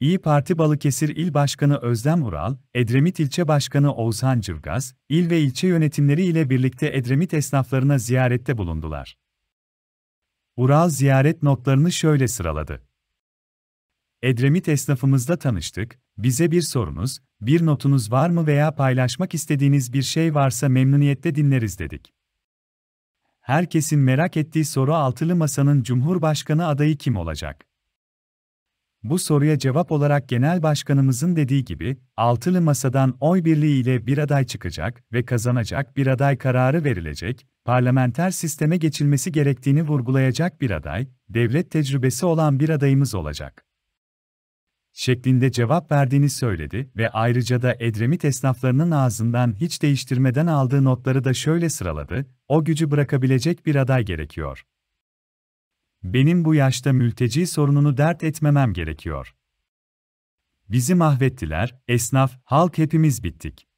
İyi Parti Balıkesir İl Başkanı Özlem Ural, Edremit İlçe Başkanı Oğuzhan Cırgaz, il ve ilçe yönetimleri ile birlikte Edremit esnaflarına ziyarette bulundular. Ural ziyaret notlarını şöyle sıraladı. Edremit esnafımızla tanıştık, bize bir sorunuz, bir notunuz var mı veya paylaşmak istediğiniz bir şey varsa memnuniyetle dinleriz dedik. Herkesin merak ettiği soru altılı masanın Cumhurbaşkanı adayı kim olacak? Bu soruya cevap olarak Genel Başkanımızın dediği gibi, altılı masadan oy birliği ile bir aday çıkacak ve kazanacak bir aday kararı verilecek, parlamenter sisteme geçilmesi gerektiğini vurgulayacak bir aday, devlet tecrübesi olan bir adayımız olacak. Şeklinde cevap verdiğini söyledi ve ayrıca da Edremit esnaflarının ağzından hiç değiştirmeden aldığı notları da şöyle sıraladı, o gücü bırakabilecek bir aday gerekiyor. Benim bu yaşta mülteci sorununu dert etmemem gerekiyor. Bizi mahvettiler, esnaf, halk hepimiz bittik.